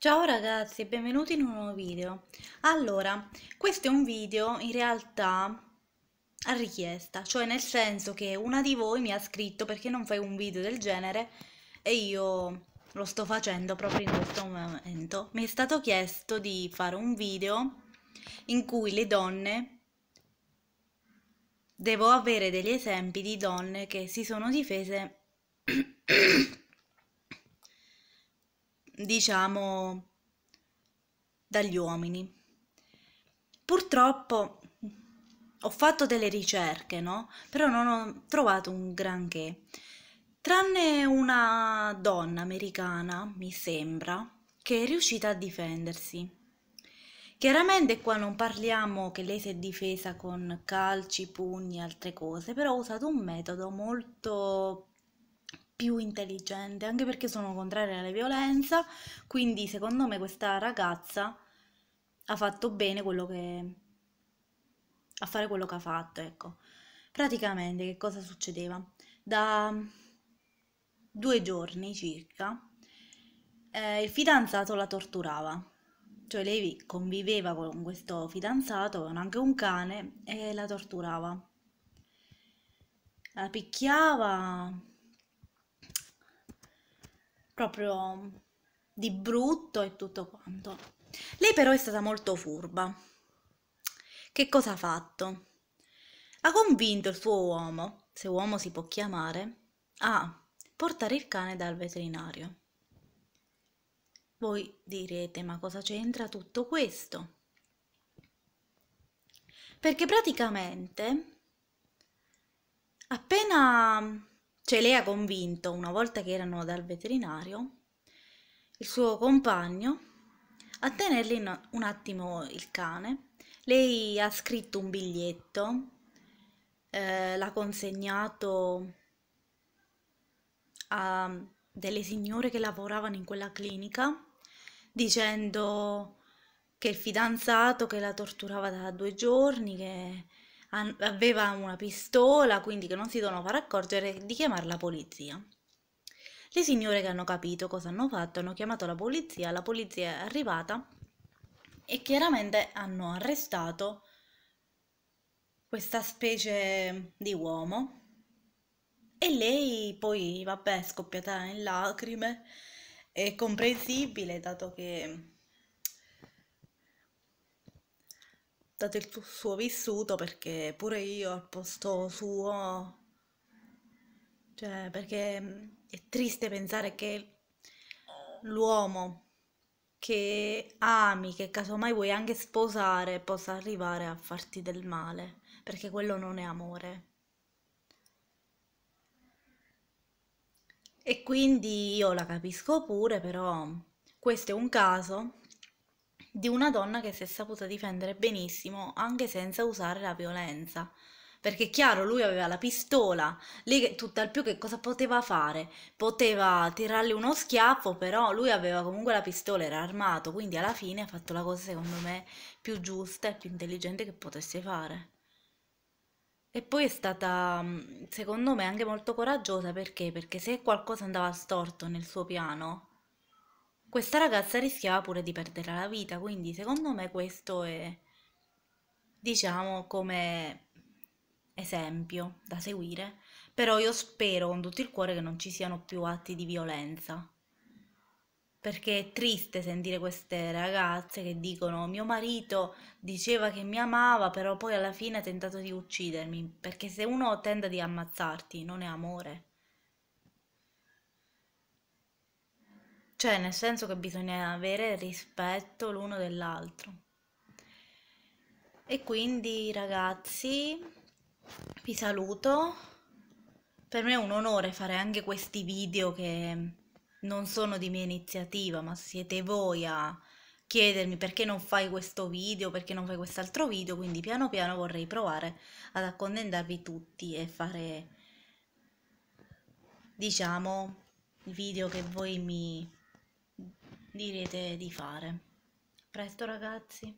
Ciao ragazzi e benvenuti in un nuovo video. Allora, questo è un video in realtà a richiesta, cioè nel senso che una di voi mi ha scritto perché non fai un video del genere e io lo sto facendo proprio in questo momento. Mi è stato chiesto di fare un video in cui le donne devo avere degli esempi di donne che si sono difese diciamo, dagli uomini. Purtroppo ho fatto delle ricerche, no? Però non ho trovato un granché. Tranne una donna americana, mi sembra, che è riuscita a difendersi. Chiaramente qua non parliamo che lei si è difesa con calci, pugni, altre cose, però ha usato un metodo molto più intelligente, anche perché sono contraria alla violenza, quindi secondo me questa ragazza ha fatto bene quello che... a fare quello che ha fatto, ecco. Praticamente che cosa succedeva? Da due giorni circa eh, il fidanzato la torturava, cioè lei conviveva con questo fidanzato, avevano anche un cane e la torturava. La picchiava, proprio di brutto e tutto quanto. Lei però è stata molto furba. Che cosa ha fatto? Ha convinto il suo uomo, se uomo si può chiamare, a portare il cane dal veterinario. Voi direte, ma cosa c'entra tutto questo? Perché praticamente, appena ce cioè, le ha convinto una volta che erano dal veterinario il suo compagno a tenerle un attimo il cane. Lei ha scritto un biglietto, eh, l'ha consegnato a delle signore che lavoravano in quella clinica dicendo che il fidanzato che la torturava da due giorni, che aveva una pistola, quindi che non si dovevano far accorgere, di chiamare la polizia. Le signore che hanno capito cosa hanno fatto hanno chiamato la polizia, la polizia è arrivata e chiaramente hanno arrestato questa specie di uomo e lei poi, vabbè, è scoppiata in lacrime, è comprensibile dato che dato il suo vissuto perché pure io al posto suo, cioè perché è triste pensare che l'uomo che ami, che casomai vuoi anche sposare, possa arrivare a farti del male, perché quello non è amore. E quindi io la capisco pure, però questo è un caso di una donna che si è saputa difendere benissimo anche senza usare la violenza. Perché chiaro, lui aveva la pistola, lei tutt'al più che cosa poteva fare? Poteva tirarle uno schiaffo, però lui aveva comunque la pistola, era armato, quindi alla fine ha fatto la cosa secondo me più giusta e più intelligente che potesse fare. E poi è stata, mm, secondo me, anche molto coraggiosa perché? Perché se qualcosa andava storto nel suo piano, questa ragazza rischiava pure di perdere la vita, quindi secondo me questo è, diciamo, come esempio da seguire, però io spero con tutto il cuore che non ci siano più atti di violenza, perché è triste sentire queste ragazze che dicono mio marito diceva che mi amava, però poi alla fine ha tentato di uccidermi, perché se uno tenta di ammazzarti non è amore. Cioè, nel senso che bisogna avere rispetto l'uno dell'altro. E quindi, ragazzi, vi saluto. Per me è un onore fare anche questi video che non sono di mia iniziativa, ma siete voi a chiedermi perché non fai questo video, perché non fai quest'altro video, quindi piano piano vorrei provare ad accontentarvi tutti e fare, diciamo, i video che voi mi direte di fare. presto ragazzi!